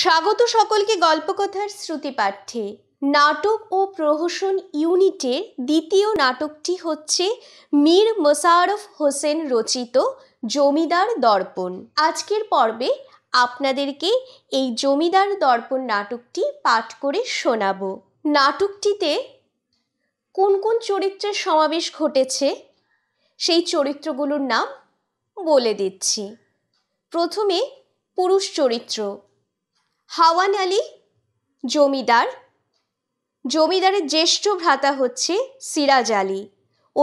স্বাগত সকলকে গল্পকথার শ্রুতিপাঠ্যে নাটক ও প্রহসন ইউনিটের দ্বিতীয় নাটকটি হচ্ছে মীর মোসারফ হোসেন রচিত জমিদার দর্পণ আজকের পর্বে আপনাদেরকে এই জমিদার দর্পণ নাটকটি পাঠ করে শোনাব নাটকটিতে কোন কোন চরিত্রের সমাবেশ ঘটেছে সেই চরিত্রগুলোর নাম বলে দিচ্ছি প্রথমে পুরুষ চরিত্র হাওয়ান আলী জমিদার জমিদারের জ্যেষ্ঠ ভ্রাতা হচ্ছে সিরাজ আলী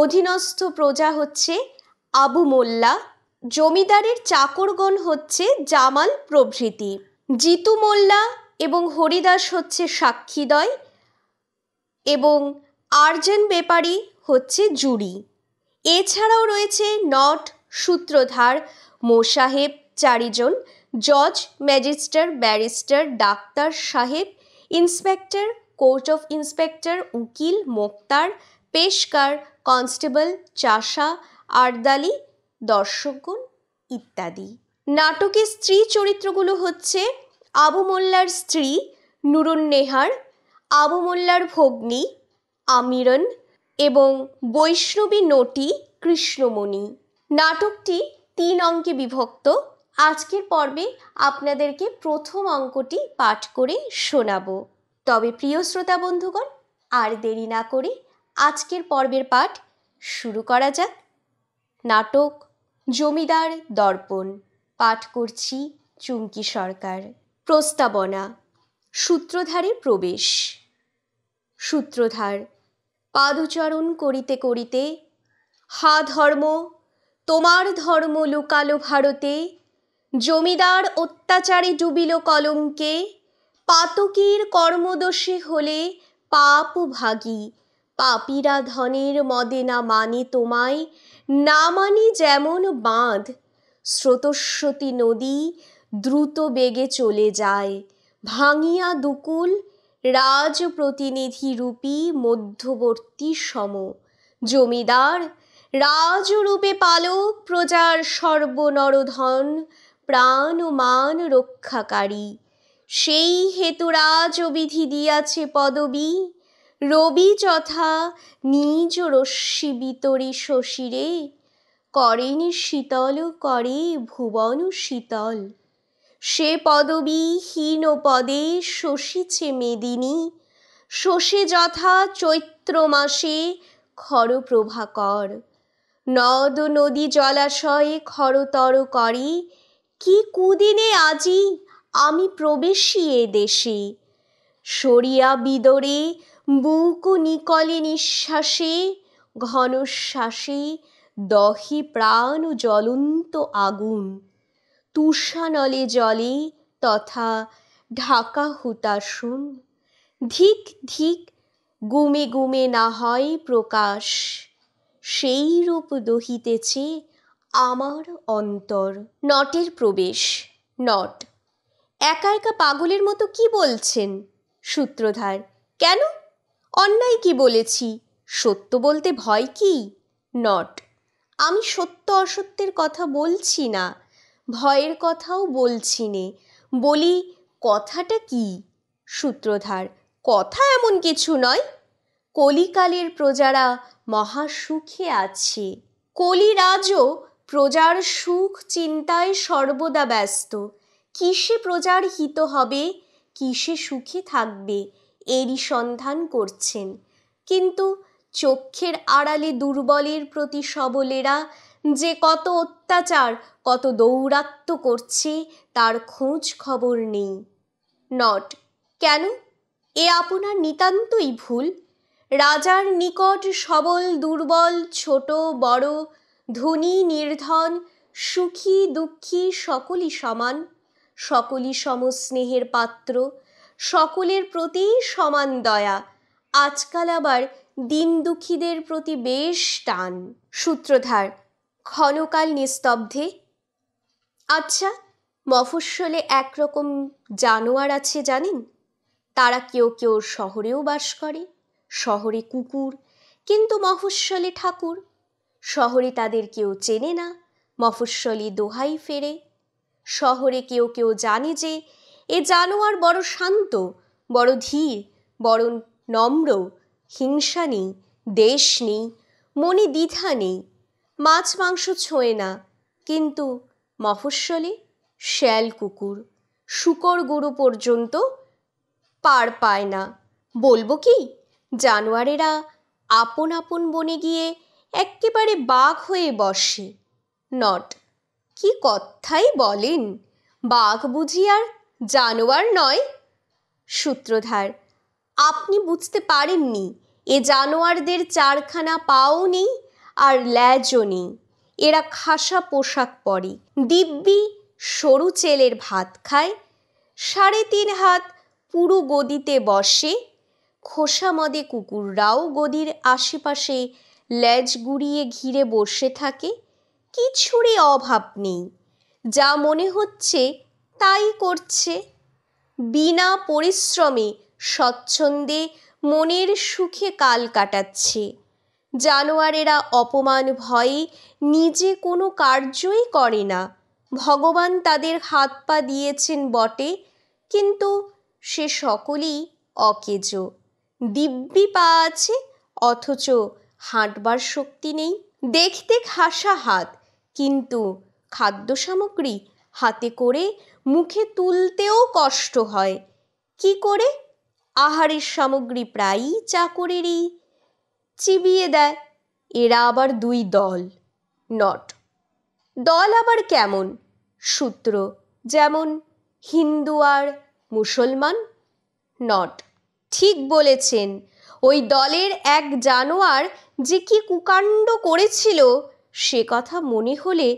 অধীনস্থ প্রজা হচ্ছে আবু মোল্লা জমিদারের চাকরগণ হচ্ছে জামাল প্রভৃতি জিতু মোল্লা এবং হরিদাস হচ্ছে সাক্ষীদয় এবং আর্জেন বেপারি হচ্ছে জুরি এছাড়াও রয়েছে নট সূত্রধার মোসাহেব চারিজন জজ ম্যাজিস্টার ব্যারিস্টার ডাক্তার সাহেব ইন্সপেক্টর কোর্ট অফ ইন্সপেক্টর উকিল মোক্তার পেশকার কনস্টেবল চাষা আর্দালি দর্শকগণ ইত্যাদি নাটকের স্ত্রী চরিত্রগুলো হচ্ছে আবু মোল্লার স্ত্রী নুরুন নেহার আবু মোল্লার ভগ্নী আমিরন এবং বৈষ্ণবী নটি কৃষ্ণমণি নাটকটি তিন অঙ্কে বিভক্ত আজকের পর্বে আপনাদেরকে প্রথম অঙ্কটি পাঠ করে শোনাব তবে প্রিয় শ্রোতা বন্ধুগণ আর দেরি না করে আজকের পর্বের পাঠ শুরু করা যাক নাটক জমিদার দর্পণ পাঠ করছি চুমকি সরকার প্রস্তাবনা সূত্রধারে প্রবেশ সূত্রধার পাদচরণ করিতে করিতে হা ধর্ম তোমার ধর্ম লুকালো ভারতে জমিদার অত্যাচারে ডুবিল কলঙ্কে পাতকীর কর্মদোষী হলে পাপ ভাগী পাপিরা ধনের মদে না মানে তোমায় না মানি যেমন বাঁধ স্রোতস্বতী নদী দ্রুত বেগে চলে যায় ভাঙিয়া দুকুল রাজ প্রতিনিধি রূপী মধ্যবর্তী সম জমিদার রাজরূপে পালক প্রজার সর্বনরধন প্রাণ ও মান রক্ষাকারী সেই হেতুরাজ বিধি দিয়াছে পদবী রবি যথা নিজ রশ্মি বিতরী শশিরে করেন শীতল করে ভুবন শীতল সে পদবী হীন পদে শশীছে মেদিনী শোষে যথা চৈত্র মাসে খর প্রভাকর নদ নদী জলাশয়ে খরতর করে কি কুদিনে আজি আমি এ দেশে সরিয়া বিদরে বুক নিকলে নিঃশ্বাসে ঘনশ্বাসে দহি প্রাণ জ্বলন্ত আগুন তুষানলে জলে তথা ঢাকা হুতাশুন ধিক ধিক গুমে গুমে না হয় প্রকাশ সেই রূপ দহিতেছে আমার অন্তর নটের প্রবেশ নট একা একা পাগলের মতো কি বলছেন সূত্রধার কেন অন্যায় কি বলেছি সত্য বলতে ভয় কি নট আমি সত্য অসত্যের কথা বলছি না ভয়ের কথাও বলছি নে বলি কথাটা কি সূত্রধার কথা এমন কিছু নয় কলিকালের প্রজারা মহাসুখে আছে কলিরাজও প্রজার সুখ চিন্তায় সর্বদা ব্যস্ত কিসে প্রজার হিত হবে কিসে সুখে থাকবে এরই সন্ধান করছেন কিন্তু চক্ষের আড়ালে দুর্বলের প্রতি সবলেরা যে কত অত্যাচার কত দৌরাত্ম করছে তার খোঁজ খবর নেই নট কেন এ আপনার নিতান্তই ভুল রাজার নিকট সবল দুর্বল ছোট বড় ধনী নির্ধন সুখী দুঃখী সকলই সমান সকলই সমস্নেহের পাত্র সকলের প্রতি সমান দয়া আজকাল আবার দিন দুঃখীদের প্রতি বেশ টান সূত্রধার ক্ষণকাল নিস্তব্ধে আচ্ছা মফস্বলে একরকম জানোয়ার আছে জানেন তারা কেউ কেউ শহরেও বাস করে শহরে কুকুর কিন্তু মফস্বলে ঠাকুর শহরে তাদের কেউ চেনে না মফস্বলি দোহাই ফেরে শহরে কেউ কেউ জানে যে এ জানোয়ার বড় শান্ত বড় ধীর বড় নম্র হিংসা নেই দেশ নেই মনে দ্বিধা নেই মাছ মাংস ছোঁয়ে না কিন্তু মফস্বলে শ্যাল কুকুর শুকর গরু পর্যন্ত পার পায় না বলবো কি জানোয়ারেরা আপন আপন বনে গিয়ে এক্কেবারে বাঘ হয়ে বসে নট কি কথাই বলেন বাঘ বুঝি আর জানোয়ার নয় সূত্রধার আপনি বুঝতে পারেননি এ জানোয়ারদের চারখানা পাও নেই আর ল্যাজও নেই এরা খাসা পোশাক পরে দিব্যি সরু চেলের ভাত খায় সাড়ে তিন হাত পুরো গদিতে বসে খোসামদে কুকুররাও গদির আশেপাশে ল্যাজ গুড়িয়ে ঘিরে বসে থাকে কিছুরই অভাব নেই যা মনে হচ্ছে তাই করছে বিনা পরিশ্রমে স্বচ্ছন্দে মনের সুখে কাল কাটাচ্ছে জানোয়ারেরা অপমান ভয়ে নিজে কোনো কার্যই করে না ভগবান তাদের হাত পা দিয়েছেন বটে কিন্তু সে সকলেই অকেজো দিব্যি পা আছে অথচ হাঁটবার শক্তি নেই দেখতে খাসা হাত কিন্তু খাদ্য সামগ্রী হাতে করে মুখে তুলতেও কষ্ট হয় কি করে আহারের সামগ্রী প্রায়ই চাকরেরই চিবিয়ে দেয় এরা আবার দুই দল নট দল আবার কেমন সূত্র যেমন হিন্দু আর মুসলমান নট ঠিক বলেছেন ওই দলের এক জানোয়ার যে কি কুকাণ্ড করেছিল সে কথা মনে হলে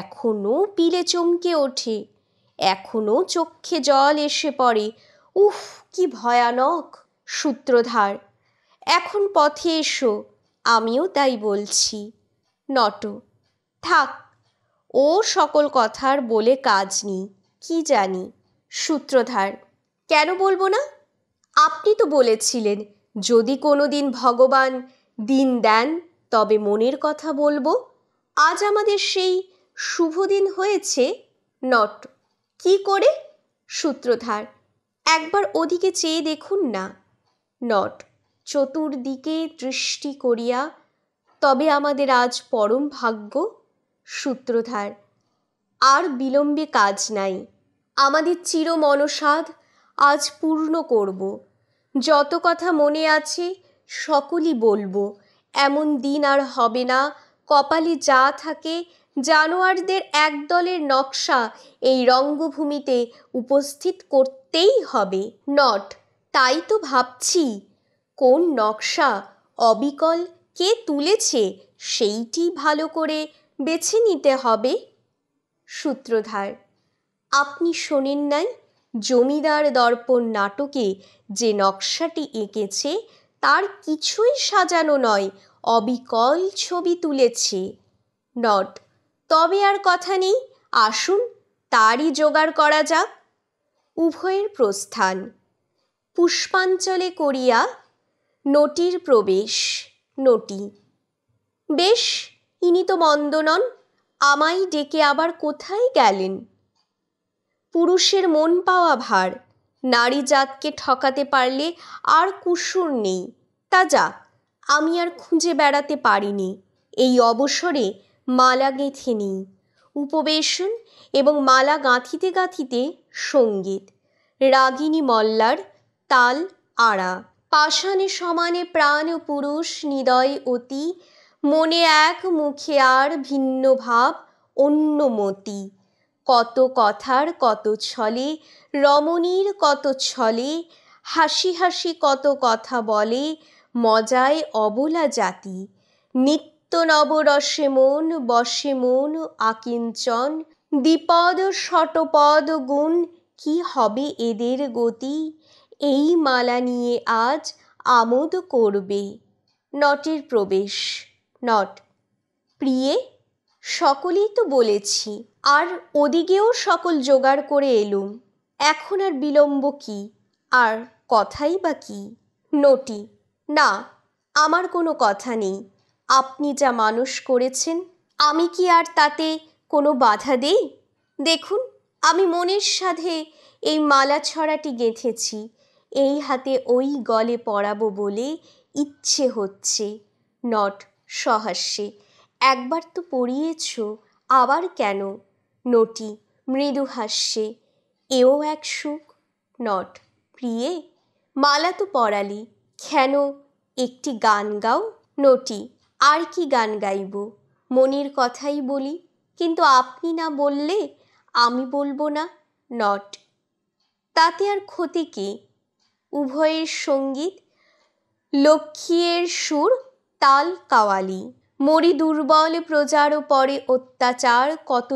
এখনও পিলে চমকে ওঠে এখনও চক্ষে জল এসে পড়ে উফ কি ভয়ানক সূত্রধার এখন পথে এসো আমিও তাই বলছি নট থাক ও সকল কথার বলে কাজ নেই কি জানি সূত্রধার কেন বলবো না আপনি তো বলেছিলেন যদি কোনো দিন ভগবান দিন দেন তবে মনের কথা বলবো আজ আমাদের সেই শুভ দিন হয়েছে নট কি করে সূত্রধার একবার ওদিকে চেয়ে দেখুন না নট চতুর্দিকে দৃষ্টি করিয়া তবে আমাদের আজ পরম ভাগ্য সূত্রধার আর বিলম্বে কাজ নাই আমাদের মনসাদ আজ পূর্ণ করব যত কথা মনে আছে সকলই বলবো এমন দিন আর হবে না কপালে যা থাকে জানোয়ারদের একদলের নকশা এই রঙ্গভূমিতে উপস্থিত করতেই হবে নট তাই তো ভাবছি কোন নকশা অবিকল কে তুলেছে সেইটি ভালো করে বেছে নিতে হবে সূত্রধার আপনি শোনেন নাই জমিদার দর্পণ নাটকে যে নকশাটি এঁকেছে তার কিছুই সাজানো নয় অবিকল ছবি তুলেছে নট তবে আর কথা নেই আসুন তারই জোগাড় করা যাক উভয়ের প্রস্থান পুষ্পাঞ্চলে করিয়া নটির প্রবেশ নটি বেশ ইনি তো মন্দ নন আমায় ডেকে আবার কোথায় গেলেন পুরুষের মন পাওয়া ভার নারী জাতকে ঠকাতে পারলে আর কুসুর নেই তা যা আমি আর খুঁজে বেড়াতে পারিনি এই অবসরে মালা গেঁথে নিই উপবেশন এবং মালা গাঁথিতে গাঁথিতে সঙ্গীত রাগিনী মল্লার তাল আড়া পাষাণে সমানে প্রাণ পুরুষ হৃদয় অতি মনে এক মুখে আর ভিন্ন ভাব অন্য মতি কত কথার কত ছলে রমণীর কত ছলে হাসি হাসি কত কথা বলে মজায় অবলা জাতি নিত্য নবরসে মন বসে মন আকিঞ্চন দ্বিপদ শটপদ গুণ কি হবে এদের গতি এই মালা নিয়ে আজ আমোদ করবে নটের প্রবেশ নট প্রিয়ে সকলেই তো বলেছি আর ওদিকেও সকল জোগাড় করে এলুম এখন আর বিলম্ব কি আর কথাই বা কি নটি না আমার কোনো কথা নেই আপনি যা মানুষ করেছেন আমি কি আর তাতে কোনো বাধা দেই দেখুন আমি মনের সাধে এই মালা ছড়াটি গেঁথেছি এই হাতে ওই গলে পড়াবো বলে ইচ্ছে হচ্ছে নট সহাস্যে একবার তো পড়িয়েছ আবার কেন নটি মৃদু হাস্যে এও এক সুখ নট প্রিয়ে মালা তো পড়ালি খেন একটি গান গাও নটি আর কি গান গাইব মনির কথাই বলি কিন্তু আপনি না বললে আমি বলবো না নট তাতে আর ক্ষতি কি উভয়ের সঙ্গীত লক্ষ্মীর সুর তাল কাওয়ালি মরি দুর্বল প্রজার পরে অত্যাচার কত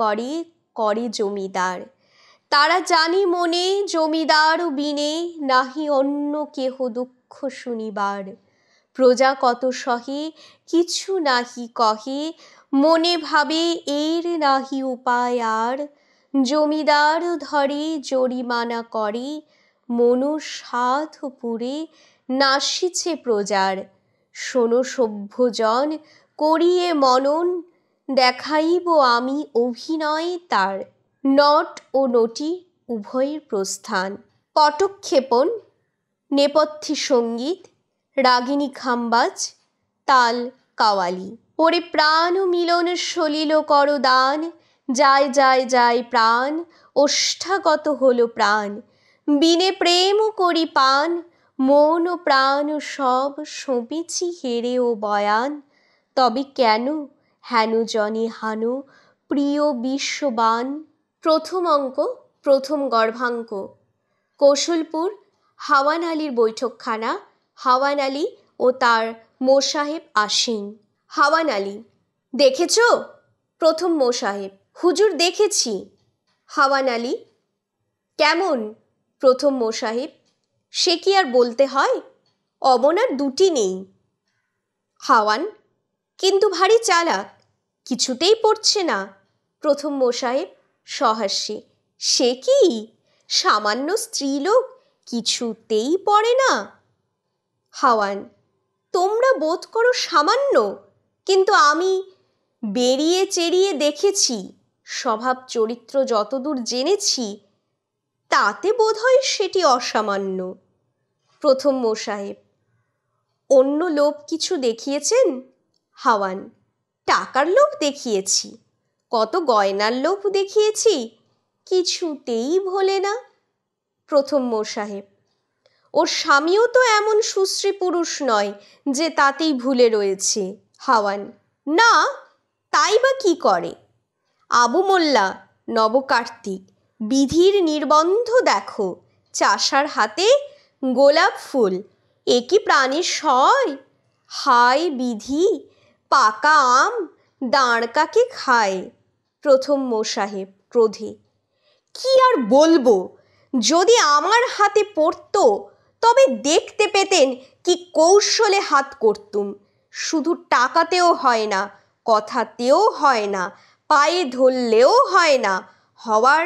করে করে জমিদার তারা জানি মনে জমিদার বিনে নাহি অন্য কেহ দুঃখ শুনিবার প্রজা কত সহে কিছু নাহি কহে মনে ভাবে এর নাহি উপায় আর জমিদার ধরে জরিমানা করে মনো সাধ পুরে নাসিছে প্রজার শোনো সভ্যজন করিয়ে মনন দেখাইব আমি অভিনয় তার নট ও নটি উভয়ের প্রস্থান পটক্ষেপণ নেপথ্য সঙ্গীত রাগিনী খাম্বাজ তাল কাওয়ালি পরে প্রাণ মিলন সলিল কর দান যায় যায় যায় প্রাণ ওষ্ঠাগত হলো প্রাণ বিনে প্রেম করি পান মন ও প্রাণ ও সব সঁপেছি হেরে ও বয়ান তবে কেন হেন জনে হানু প্রিয় বিশ্ববান প্রথম অঙ্ক প্রথম গর্ভাঙ্ক কৌশলপুর হাওয়ান আলীর বৈঠকখানা হাওয়ান আলী ও তার মোসাহেব আসিন হাওয়ান আলী দেখেছ প্রথম মোসাহেব হুজুর দেখেছি হাওয়ান আলী কেমন প্রথম মোসাহেব সে কি আর বলতে হয় অমনার দুটি নেই হাওয়ান কিন্তু ভারী চালাক কিছুতেই পড়ছে না প্রথম মশাহেব সহাস্যে সে কি সামান্য স্ত্রীলোক কিছুতেই পড়ে না হাওয়ান তোমরা বোধ করো সামান্য কিন্তু আমি বেরিয়ে চেরিয়ে দেখেছি স্বভাব চরিত্র যতদূর জেনেছি তাতে বোধহয় সেটি অসামান্য প্রথম মোসাহেব অন্য লোভ কিছু দেখিয়েছেন হাওয়ান টাকার লোভ দেখিয়েছি কত গয়নার লোভ দেখিয়েছি কিছুতেই ভোলে না প্রথম মোসাহেব ওর স্বামীও তো এমন সুশ্রী পুরুষ নয় যে তাতেই ভুলে রয়েছে হাওয়ান না তাই বা কি করে আবু মোল্লা নবকার্তিক বিধির নির্বন্ধ দেখো চাষার হাতে গোলাপ ফুল এ কি প্রাণীর সয় হায় বিধি পাকা আম কাকে খায় প্রথম মোসাহেব ক্রোধে কি আর বলবো যদি আমার হাতে পড়ত তবে দেখতে পেতেন কি কৌশলে হাত করতুম শুধু টাকাতেও হয় না কথাতেও হয় না পায়ে ধরলেও হয় না হওয়ার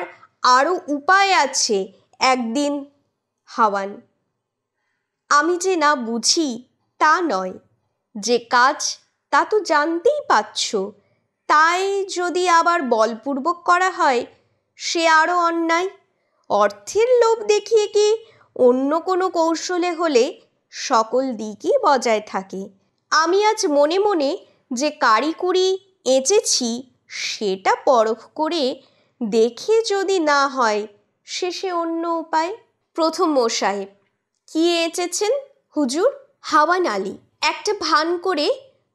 আরও উপায় আছে একদিন হাওয়ান আমি যে না বুঝি তা নয় যে কাজ তা তো জানতেই পারছ তাই যদি আবার বলপূর্বক করা হয় সে আরও অন্যায় অর্থের লোভ দেখিয়ে কি অন্য কোনো কৌশলে হলে সকল দিকই বজায় থাকে আমি আজ মনে মনে যে কারিকুরি এঁচেছি সেটা পরখ করে দেখে যদি না হয় শেষে অন্য উপায় প্রথম মশাহেব কি এঁচেছেন হুজুর হাওয়ান আলী একটা ভান করে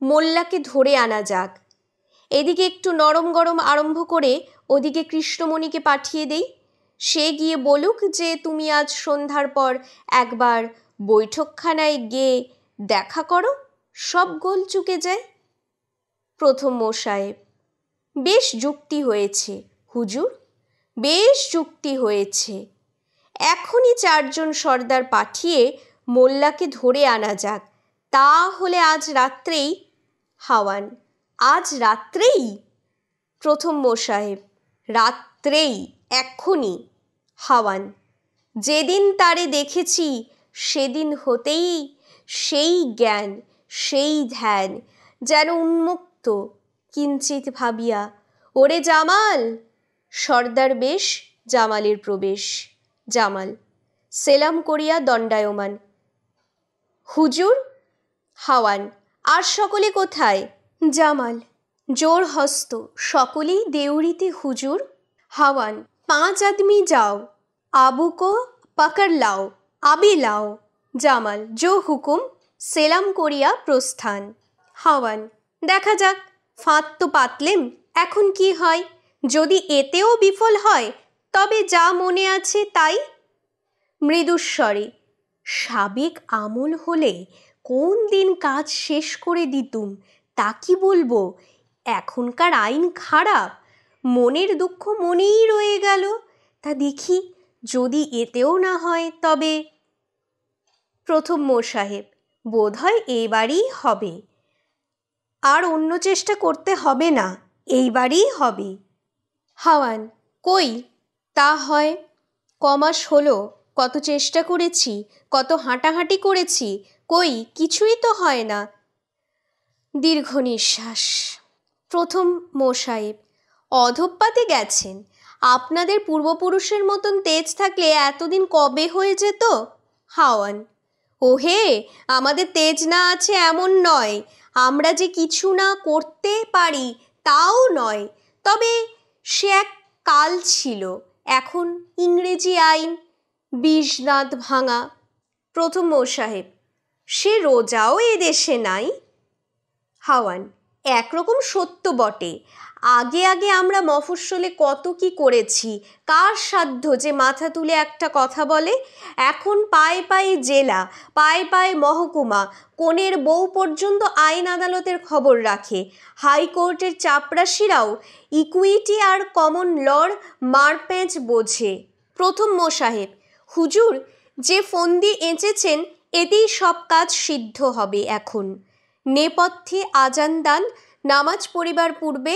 মোল্লাকে ধরে আনা যাক এদিকে একটু নরম গরম আরম্ভ করে ওদিকে কৃষ্ণমণিকে পাঠিয়ে দেই সে গিয়ে বলুক যে তুমি আজ সন্ধ্যার পর একবার বৈঠকখানায় গিয়ে দেখা করো সব গোল চুকে যায় প্রথম মশায়েব বেশ যুক্তি হয়েছে হুজুর বেশ যুক্তি হয়েছে এখনই চারজন সর্দার পাঠিয়ে মোল্লাকে ধরে আনা যাক তা হলে আজ রাত্রেই হাওয়ান আজ রাত্রেই প্রথম মোসাহেব রাত্রেই এখনই হাওয়ান যেদিন তারে দেখেছি সেদিন হতেই সেই জ্ঞান সেই ধ্যান যেন উন্মুক্ত কিঞ্চিত ভাবিয়া ওরে জামাল সর্দার বেশ জামালের প্রবেশ জামাল সেলাম করিয়া দণ্ডায়মান হুজুর হাওয়ান আর সকলে কোথায় জামাল জোর হস্ত সকলেই দেউরিতে হুজুর হাওয়ান পাঁচ আদমি যাও আবুকো পাকার লাও আবি লাও জামাল জো হুকুম সেলাম করিয়া প্রস্থান হাওয়ান দেখা যাক ফাঁদ তো পাতলেম এখন কি হয় যদি এতেও বিফল হয় তবে যা মনে আছে তাই মৃদুস্বরে সাবেক আমল হলে কোন দিন কাজ শেষ করে দিতুম তা কি বলবো এখনকার আইন খারাপ মনের দুঃখ মনেই রয়ে গেল তা দেখি যদি এতেও না হয় তবে প্রথম মো সাহেব হয় এইবারই হবে আর অন্য চেষ্টা করতে হবে না এইবারেই হবে হাওয়ান কই তা হয় কমাস হলো কত চেষ্টা করেছি কত হাঁটাহাঁটি করেছি কই কিছুই তো হয় না দীর্ঘ নিঃশ্বাস প্রথম মোসাহেব অধপাতে গেছেন আপনাদের পূর্বপুরুষের মতন তেজ থাকলে এতদিন কবে হয়ে যেত হাওয়ান ওহে আমাদের তেজ না আছে এমন নয় আমরা যে কিছু না করতে পারি তাও নয় তবে সে এক কাল ছিল এখন ইংরেজি আইন বিষনাদ ভাঙা প্রথম মৌসাহেব সে রোজাও এদেশে নাই হাওয়ান একরকম সত্য বটে আগে আগে আমরা মফস্বলে কত কি করেছি কার সাধ্য যে মাথা তুলে একটা কথা বলে এখন পায়ে পায়ে জেলা পায়ে পায়ে মহকুমা কনের বউ পর্যন্ত আইন আদালতের খবর রাখে হাইকোর্টের চাপরাশিরাও ইকুইটি আর কমন লর মারপ্যাঁচ বোঝে প্রথম মোসাহেব হুজুর যে ফন্দি এঁচেছেন এতেই সব কাজ সিদ্ধ হবে এখন নেপথ্যে আজান দান নামাজ পড়িবার পূর্বে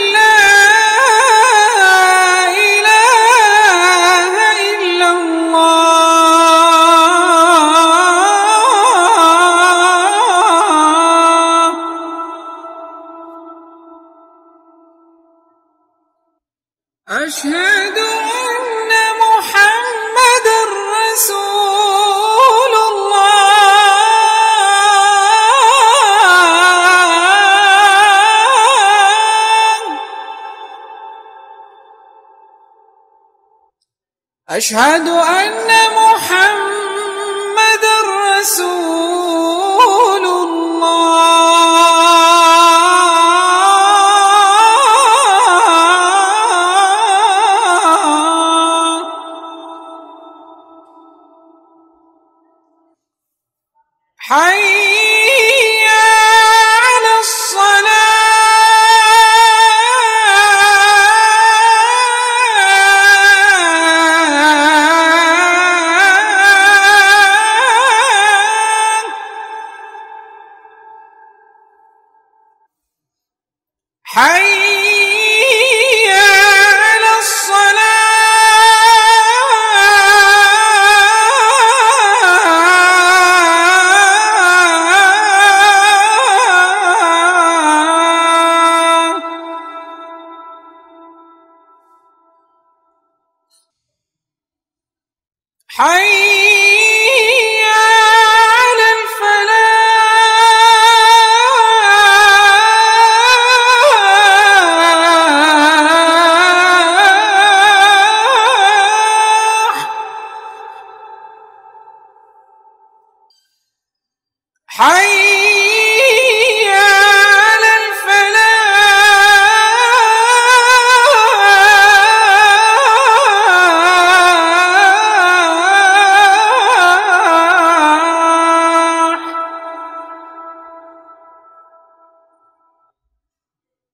أشهد أن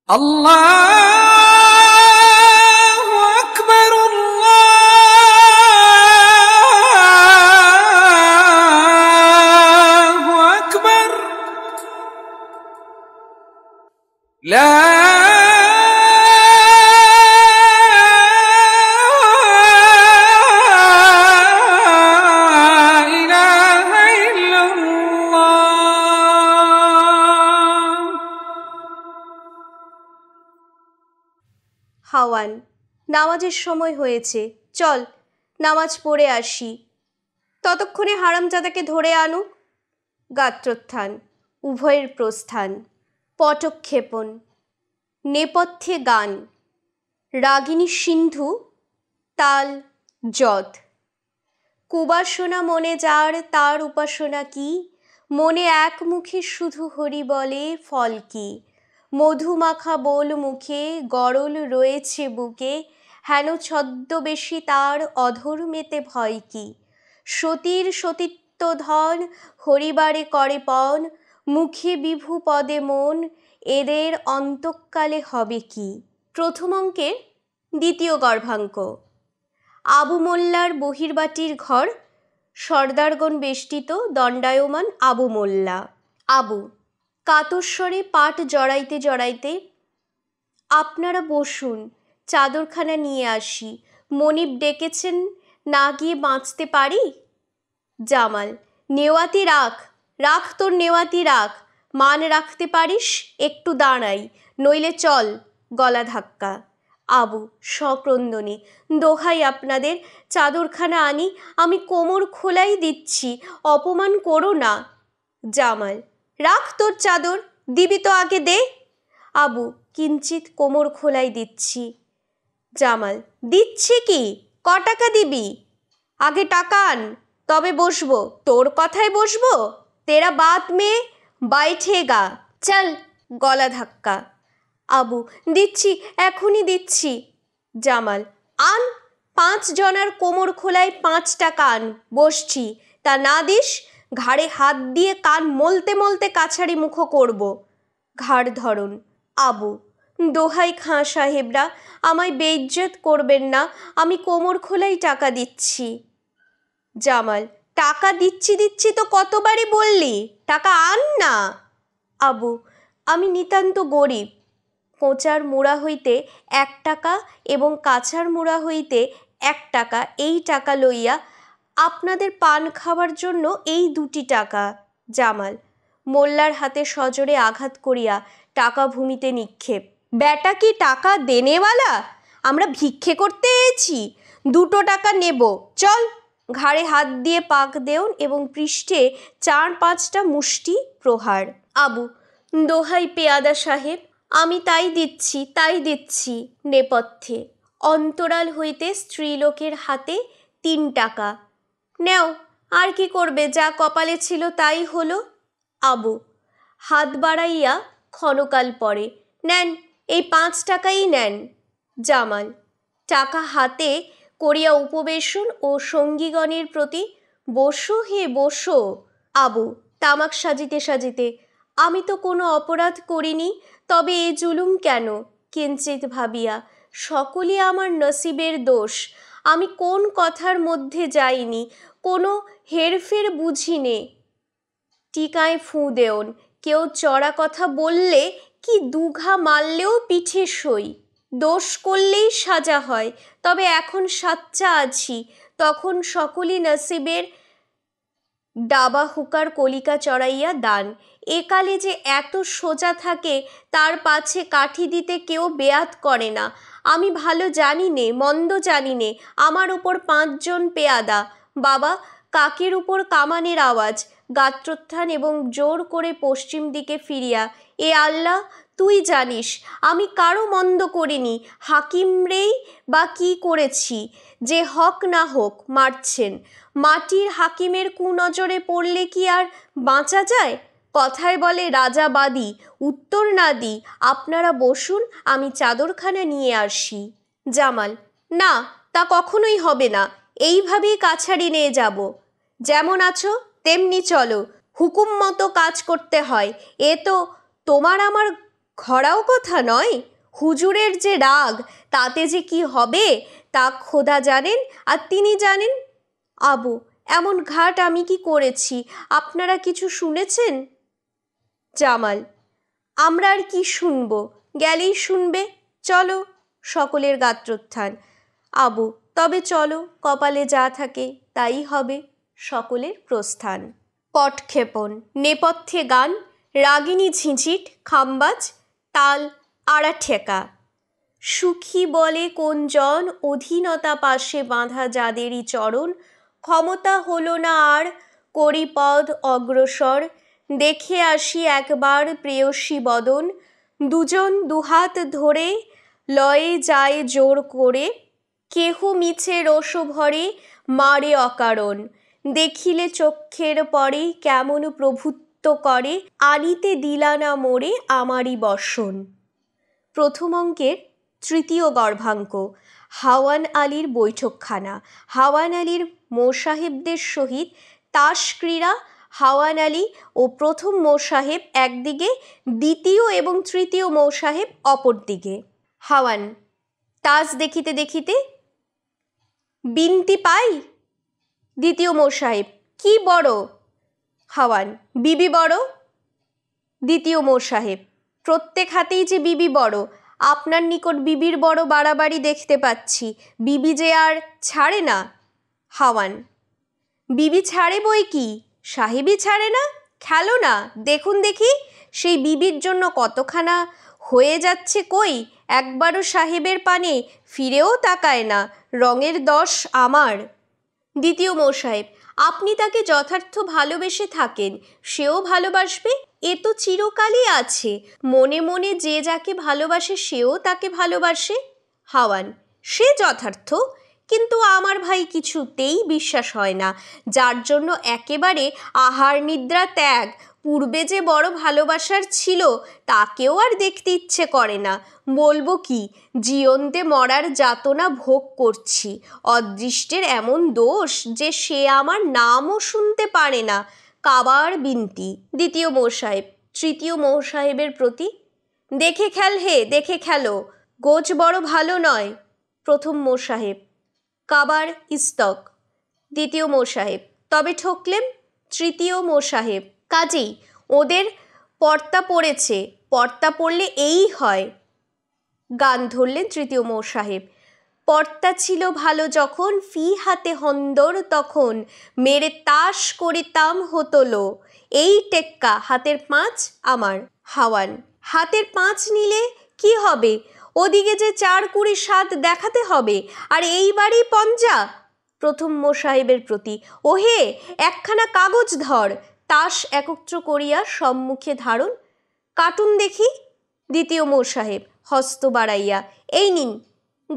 Allah সময় হয়েছে চল নামাজ পড়ে আসি ততক্ষণে হারামজাদাকে ধরে আনুক গাত্রোত্থান উভয়ের প্রস্থান পটক্ষেপণ নেপথ্যে গান রাগিনী সিন্ধু তাল যত কুবাসনা মনে যার তার উপাসনা কি মনে এক মুখে শুধু হরি বলে ফল কি মধুমাখা বোল মুখে গরল রয়েছে বুকে হেন ছদ্মবেশী তার অধর্মেতে ভয় কি সতীর সতীত্ব ধন হরিবারে করে পণ মুখে বিভু পদে মন এদের অন্তকালে হবে কি প্রথম অঙ্কের দ্বিতীয় গর্ভাঙ্ক আবু মোল্লার বহির্বাটির ঘর সর্দারগণ বেষ্টিত দণ্ডায়মান আবু মোল্লা আবু কাতস্বরে পাট জড়াইতে জড়াইতে আপনারা বসুন চাদরখানা নিয়ে আসি মনিব ডেকেছেন না গিয়ে বাঁচতে পারি জামাল নেওয়াতি রাখ রাখ তোর নেওয়াতি রাখ মান রাখতে পারিস একটু দাঁড়াই নইলে চল গলা ধাক্কা আবু সক্রন্দনে দোহাই আপনাদের চাদরখানা আনি আমি কোমর খোলাই দিচ্ছি অপমান করো না জামাল রাখ তোর চাদর দিবি তো আগে দে আবু কিঞ্চিত কোমর খোলাই দিচ্ছি জামাল দিচ্ছি কি ক টাকা দিবি আগে টাকা আন তবে বসবো তোর কথায় বসবো তেরা বাত মেয়ে গা চল গলা ধাক্কা আবু দিচ্ছি এখনই দিচ্ছি জামাল আন পাঁচ জনার কোমর খোলায় টাকা আন বসছি তা না দিস ঘাড়ে হাত দিয়ে কান মলতে মলতে কাছারি মুখো করব ঘাড় ধরন আবু দোহাই খাঁ সাহেবরা আমায় বেইজ্জত করবেন না আমি কোমর খোলাই টাকা দিচ্ছি জামাল টাকা দিচ্ছি দিচ্ছি তো কতবারই বললি টাকা আন না আবু আমি নিতান্ত গরিব কোঁচার মুড়া হইতে এক টাকা এবং কাঁচার মুড়া হইতে এক টাকা এই টাকা লইয়া আপনাদের পান খাবার জন্য এই দুটি টাকা জামাল মোল্লার হাতে সজোরে আঘাত করিয়া টাকা ভূমিতে নিক্ষেপ ব্যাটা কি টাকা দেনেওয়ালা আমরা ভিক্ষে করতে এছি দুটো টাকা নেব চল ঘাড়ে হাত দিয়ে পাক দেউন এবং পৃষ্ঠে চার পাঁচটা মুষ্টি প্রহার আবু দোহাই পেয়াদা সাহেব আমি তাই দিচ্ছি তাই দিচ্ছি নেপথ্যে অন্তরাল হইতে স্ত্রীলোকের হাতে তিন টাকা নেও আর কি করবে যা কপালে ছিল তাই হলো আবু হাত বাড়াইয়া ক্ষণকাল পরে নেন এই পাঁচ টাকাই নেন জামাল টাকা হাতে করিয়া উপবেশন ও সঙ্গীগণের প্রতি বসো হে বসো আবু তামাক সাজিতে সাজিতে আমি তো কোনো অপরাধ করিনি তবে এ জুলুম কেন কিঞ্চিত ভাবিয়া সকলই আমার নসিবের দোষ আমি কোন কথার মধ্যে যাইনি কোনো হেরফের বুঝি নে টিকায় ফুঁ দেওন কেউ চড়া কথা বললে কি দুঘা মারলেও পিঠে সই দোষ করলেই সাজা হয় তবে এখন সাচ্চা আছি তখন সকলই নসিবের ডাবা হুকার কলিকা চড়াইয়া দান একালে যে এত সোজা থাকে তার পাছে কাঠি দিতে কেউ বেয়াত করে না আমি ভালো জানি নে মন্দ জানি নে আমার ওপর পাঁচজন পেয়াদা বাবা কাকের উপর কামানের আওয়াজ গাত্রোত্থান এবং জোর করে পশ্চিম দিকে ফিরিয়া এ আল্লাহ তুই জানিস আমি কারো মন্দ করিনি হাকিমরেই বা কি করেছি যে হক না হোক মারছেন মাটির হাকিমের কুনজরে পড়লে কি আর বাঁচা যায় কথায় বলে রাজা বাদি উত্তর না দি আপনারা বসুন আমি চাদরখানা নিয়ে আসি জামাল না তা কখনোই হবে না এইভাবেই কাছাড়ি নিয়ে যাব যেমন আছো তেমনি চলো হুকুম মতো কাজ করতে হয় এ তো তোমার আমার ঘরাও কথা নয় হুজুরের যে রাগ তাতে যে কি হবে তা খোদা জানেন আর তিনি জানেন আবু এমন ঘাট আমি কি করেছি আপনারা কিছু শুনেছেন জামাল আমরা আর কি শুনব গেলেই শুনবে চলো সকলের গাত্রোত্থান আবু তবে চলো কপালে যা থাকে তাই হবে সকলের প্রস্থান পটক্ষেপণ নেপথ্যে গান রাগিনী ঝিঁঝিট খাম্বাজ তাল আড়া ঠেকা সুখী বলে কোন জন অধীনতা পাশে বাঁধা যাদেরই চরণ ক্ষমতা হলো না আর করিপদ অগ্রসর দেখে আসি একবার প্রেয়সী বদন দুজন দুহাত ধরে লয়ে যায় জোর করে কেহ মিছে রসভরে মারে অকারণ দেখিলে চক্ষের পরে কেমন প্রভুত্ব করে আনিতে দিলা না আমারই বসন প্রথম অঙ্কের তৃতীয় গর্ভাঙ্ক হাওয়ান আলীর বৈঠকখানা হাওয়ান আলীর মোসাহেবদের সহিত তাস ক্রীড়া হাওয়ান আলী ও প্রথম মোসাহেব একদিকে দ্বিতীয় এবং তৃতীয় মৌসাহেব অপরদিকে হাওয়ান তাস দেখিতে দেখিতে বিনতি পাই দ্বিতীয় মোসাহেব কি বড় হাওয়ান বিবি বড় দ্বিতীয় মোসাহেব প্রত্যেক হাতেই যে বিবি বড় আপনার নিকট বিবির বড় বাড়াবাড়ি দেখতে পাচ্ছি বিবি যে আর ছাড়ে না হাওয়ান বিবি ছাড়ে বই কি সাহেবই ছাড়ে না খেলো না দেখুন দেখি সেই বিবির জন্য কতখানা হয়ে যাচ্ছে কই একবারও সাহেবের পানে ফিরেও তাকায় না রঙের দশ আমার দ্বিতীয় মোসাহেব আপনি তাকে যথার্থ ভালোবেসে থাকেন সেও ভালোবাসবে এ তো চিরকালই আছে মনে মনে যে যাকে ভালোবাসে সেও তাকে ভালোবাসে হাওয়ান সে যথার্থ কিন্তু আমার ভাই কিছুতেই বিশ্বাস হয় না যার জন্য একেবারে আহার নিদ্রা ত্যাগ পূর্বে যে বড় ভালোবাসার ছিল তাকেও আর দেখতে ইচ্ছে করে না বলবো কি জীয়ন্তে মরার যাতনা ভোগ করছি অদৃষ্টের এমন দোষ যে সে আমার নামও শুনতে পারে না কাবার বিনতি দ্বিতীয় মৌসাহেব তৃতীয় মৌসাহেবের প্রতি দেখে খেল হে দেখে খেলো গোচ বড় ভালো নয় প্রথম মোসাহেব কাবার ইস্তক দ্বিতীয় মোসাহেব তবে ঠকলেম তৃতীয় মোসাহেব কাজেই ওদের পর্তা পড়েছে পর্তা পড়লে এই হয় গান ধরলেন তৃতীয় মৌ সাহেব পর্তা ছিল ভালো যখন ফি হাতে হন্দর তখন মেরে তাস করিতাম হতলো এই টেক্কা হাতের পাঁচ আমার হাওয়ান হাতের পাঁচ নিলে কি হবে ওদিকে যে চার কুড়ি সাত দেখাতে হবে আর এই বাড়ি পঞ্জা প্রথম মোসাহেবের প্রতি ওহে একখানা কাগজ ধর তাস একত্র করিয়া সম্মুখে ধারণ কার্টুন দেখি দ্বিতীয় মো সাহেব হস্ত বাড়াইয়া এই নিন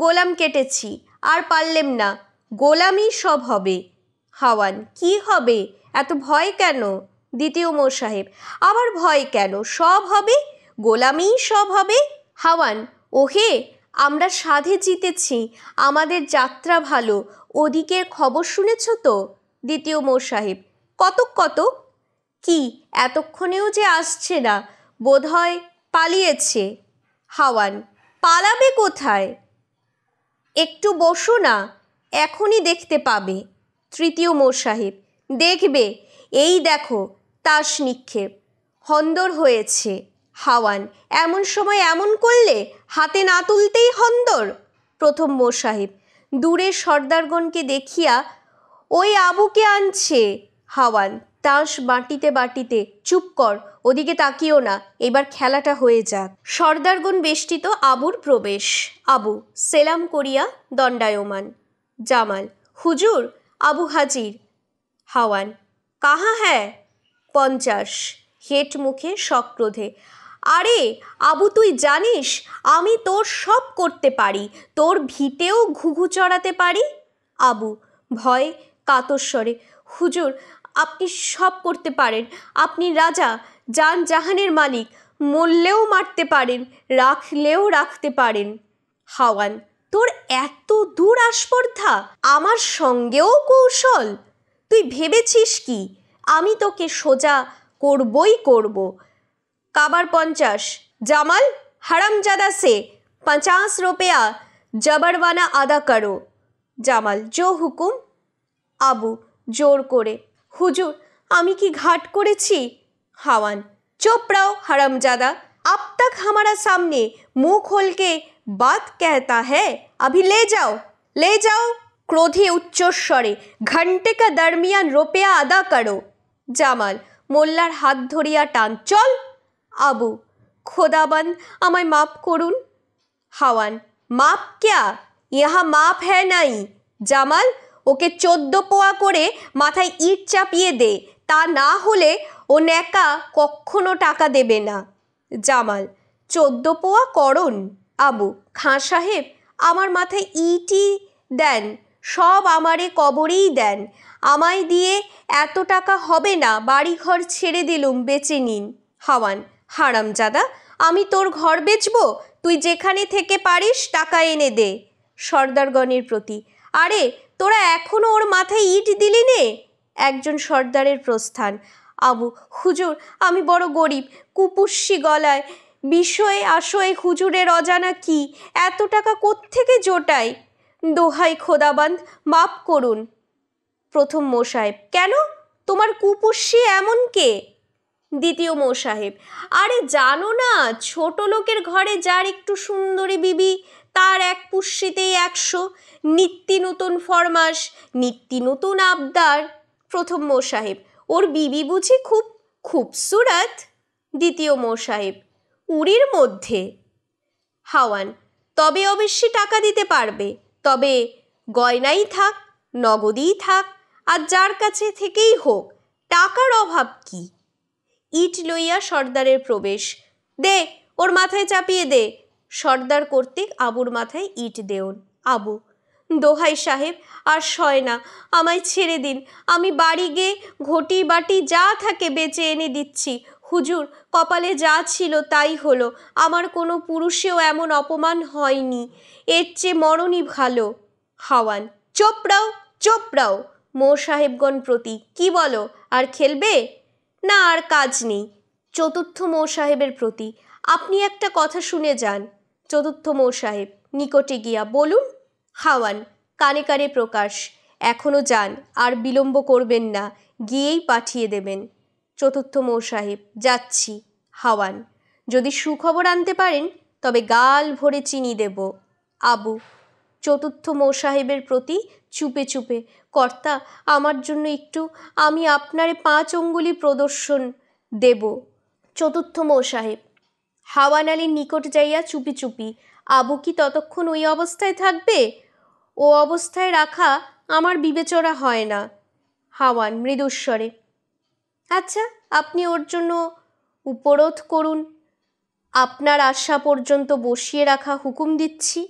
গোলাম কেটেছি আর পারলেম না গোলামই সব হবে হাওয়ান কি হবে এত ভয় কেন দ্বিতীয় মো সাহেব আবার ভয় কেন সব হবে গোলামই সব হবে হাওয়ান ওহে আমরা সাধে জিতেছি আমাদের যাত্রা ভালো ওদিকের খবর শুনেছ তো দ্বিতীয় মো সাহেব কতক কতক কি এতক্ষণেও যে আসছে না বোধহয় পালিয়েছে হাওয়ান পালাবে কোথায় একটু বসো না এখনই দেখতে পাবে তৃতীয় মোর সাহেব দেখবে এই দেখো তাস নিক্ষেপ হন্দর হয়েছে হাওয়ান এমন সময় এমন করলে হাতে না তুলতেই হন্দর প্রথম মোর সাহেব দূরে সর্দারগণকে দেখিয়া ওই আবুকে আনছে হাওয়ান তাস বাটিতে বাটিতে চুপ কর ওদিকে তাকিও না এবার খেলাটা হয়ে যাক সর্দারগুণ বেষ্টিত আবুর প্রবেশ আবু সেলাম করিয়া দণ্ডায়মান জামাল হুজুর আবু হাজির হাওয়ান কাহা হ্যাঁ পঞ্চাশ হেট মুখে সক্রোধে আরে আবু তুই জানিস আমি তোর সব করতে পারি তোর ভিটেও ঘুঘু চড়াতে পারি আবু ভয় কাতস্বরে হুজুর আপনি সব করতে পারেন আপনি রাজা যান জাহানের মালিক মরলেও মারতে পারেন রাখলেও রাখতে পারেন হাওয়ান তোর এত দূর আস্পর্ধা আমার সঙ্গেও কৌশল তুই ভেবেছিস কি আমি তোকে সোজা করবই করব কাবার পঞ্চাশ জামাল হারামজাদা সে পঞ্চাশ রোপেয়া জবরওয়ানা আদা করো জামাল জো হুকুম আবু জোর করে হুজুর আমি কি ঘাট করেছি হাওয়ান চোপড়াও হারামজাদা আপ তক হামারা সামনে মুখ খোলকে বাত কেহতা হ্যাঁ আভি লে যাও লে যাও ক্রোধে উচ্চস্বরে ঘণ্টে কা দরমিয়ান রোপেয়া আদা করো জামাল মোল্লার হাত ধরিয়া টান চল আবু খোদাবান আমায় মাপ করুন হাওয়ান মাপ ক্যা ইহা মাপ হ্যাঁ নাই জামাল ওকে চোদ্দ পোয়া করে মাথায় ইট চাপিয়ে দে তা না হলে ও ন্যাকা কখনো টাকা দেবে না জামাল চোদ্দ পোয়া করণ আবু খাঁ সাহেব আমার মাথায় ইটি দেন সব আমারে কবরেই দেন আমায় দিয়ে এত টাকা হবে না বাড়িঘর ছেড়ে দিলুম বেঁচে নিন হাওয়ান হারাম জাদা আমি তোর ঘর বেচব তুই যেখানে থেকে পারিস টাকা এনে দে সর্দারগণের প্রতি আরে তোরা এখনও ওর মাথায় ইট দিলি নে একজন সর্দারের প্রস্থান আবু হুজুর আমি বড় গরিব কুপুস্যি গলায় বিষয়ে আসয়ে হুজুরের অজানা কি এত টাকা কোত্থেকে জোটাই দোহাই খোদাবান্ধ মাপ করুন প্রথম মোসাহেব কেন তোমার কুপুস্যি এমন কে দ্বিতীয় মোসাহেব আরে জানো না ছোট লোকের ঘরে যার একটু সুন্দরী বিবি তার এক পুষ্যিতেই একশো নিত্য নতুন ফরমাস নিত্য নতুন আবদার প্রথম মোসাহেব ওর বিবি বুঝি খুব খুবসুরাত দ্বিতীয় মোসাহেব উড়ির মধ্যে হাওয়ান তবে অবশ্যই টাকা দিতে পারবে তবে গয়নাই থাক নগদেই থাক আর যার কাছে থেকেই হোক টাকার অভাব কি ইট লইয়া সর্দারের প্রবেশ দে ওর মাথায় চাপিয়ে দে সর্দার কর্তৃক আবুর মাথায় ইট দেওন আবু দোহাই সাহেব আর সয় না আমায় ছেড়ে দিন আমি বাড়ি গিয়ে ঘটি বাটি যা থাকে বেঁচে এনে দিচ্ছি হুজুর কপালে যা ছিল তাই হলো আমার কোনো পুরুষেও এমন অপমান হয়নি এর চেয়ে মরণই ভালো হাওয়ান চোপড়াও চোপড়াও মো সাহেবগণ প্রতি কি বলো আর খেলবে না আর কাজ নেই চতুর্থ মো সাহেবের প্রতি আপনি একটা কথা শুনে যান চতুর্থ সাহেব নিকটে গিয়া বলুন হাওয়ান কানে কানে প্রকাশ এখনও যান আর বিলম্ব করবেন না গিয়েই পাঠিয়ে দেবেন চতুর্থ সাহেব যাচ্ছি হাওয়ান যদি সুখবর আনতে পারেন তবে গাল ভরে চিনি দেব আবু চতুর্থ সাহেবের প্রতি চুপে চুপে কর্তা আমার জন্য একটু আমি আপনারে পাঁচ অঙ্গুলি প্রদর্শন দেব চতুর্থ সাহেব হাওয়ানালির নিকট যাইয়া চুপি চুপি আবু কি ততক্ষণ ওই অবস্থায় থাকবে ও অবস্থায় রাখা আমার বিবেচনা হয় না হাওয়ান মৃদুস্বরে আচ্ছা আপনি ওর জন্য উপরোধ করুন আপনার আশা পর্যন্ত বসিয়ে রাখা হুকুম দিচ্ছি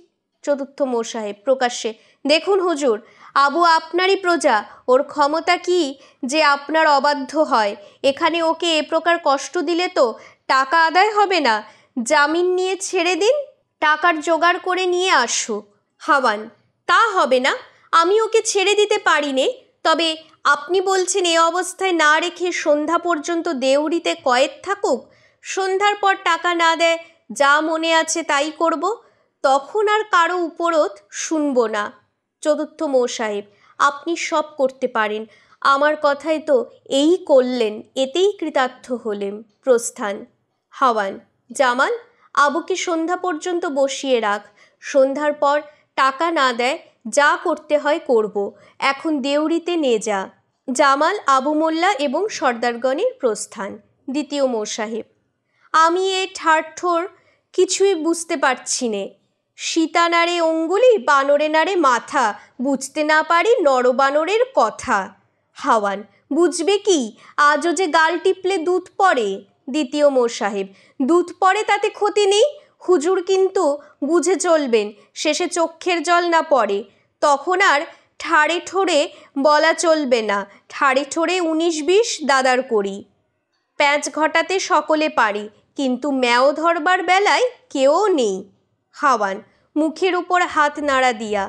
চতুর্থ মোসাহেব প্রকাশ্যে দেখুন হুজুর আবু আপনারই প্রজা ওর ক্ষমতা কি যে আপনার অবাধ্য হয় এখানে ওকে এ প্রকার কষ্ট দিলে তো টাকা আদায় হবে না জামিন নিয়ে ছেড়ে দিন টাকার জোগাড় করে নিয়ে আসো হাওয়ান তা হবে না আমি ওকে ছেড়ে দিতে পারিনি তবে আপনি বলছেন এ অবস্থায় না রেখে সন্ধ্যা পর্যন্ত দেউরিতে কয়েদ থাকুক সন্ধ্যার পর টাকা না দেয় যা মনে আছে তাই করব তখন আর কারো উপরোধ শুনব না চতুর্থ মৌ সাহেব আপনি সব করতে পারেন আমার কথায় তো এই করলেন এতেই কৃতার্থ হলেন প্রস্থান হাওয়ান জামাল আবুকে সন্ধ্যা পর্যন্ত বসিয়ে রাখ সন্ধ্যার পর টাকা না দেয় যা করতে হয় করব এখন দেউরিতে নে যা জামাল আবু মোল্লা এবং সর্দারগণের প্রস্থান দ্বিতীয় মোসাহেব আমি এ ঠারঠোর কিছুই বুঝতে পারছি নে সীতা নাড়ে অঙ্গুলি বানরে নাড়ে মাথা বুঝতে না পারি নরবানরের কথা হাওয়ান বুঝবে কি আজও যে গাল টিপলে দুধ পড়ে দ্বিতীয় মোর সাহেব দুধ পরে তাতে ক্ষতি নেই হুজুর কিন্তু বুঝে চলবেন শেষে চক্ষের জল না পড়ে তখন আর ঠাড়ে ঠোরে বলা চলবে না ঠাড়ে ঠোরে উনিশ বিশ দাদার করি প্যাঁচ ঘটাতে সকলে পারি কিন্তু ম্যাও ধরবার বেলায় কেউ নেই হাওয়ান মুখের উপর হাত নাড়া দিয়া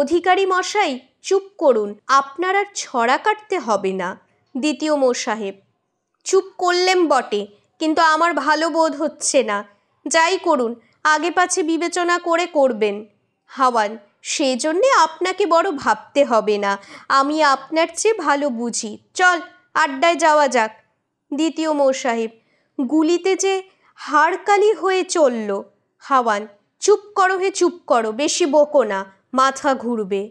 অধিকারী মশাই চুপ করুন আপনার আর ছড়া কাটতে হবে না দ্বিতীয় মোর সাহেব চুপ করলেম বটে কিন্তু আমার ভালো বোধ হচ্ছে না যাই করুন আগে পাছে বিবেচনা করে করবেন হাওয়ান সেই জন্যে আপনাকে বড় ভাবতে হবে না আমি আপনার চেয়ে ভালো বুঝি চল আড্ডায় যাওয়া যাক দ্বিতীয় মৌসাহেব গুলিতে যে হাড়কালি হয়ে চলল হাওয়ান চুপ করো হে চুপ করো বেশি বকো না মাথা ঘুরবে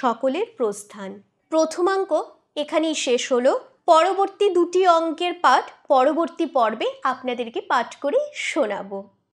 সকলের প্রস্থান প্রথমাঙ্ক এখানেই শেষ হলো পরবর্তী দুটি অঙ্কের পাঠ পরবর্তী পর্বে আপনাদেরকে পাঠ করে শোনাবো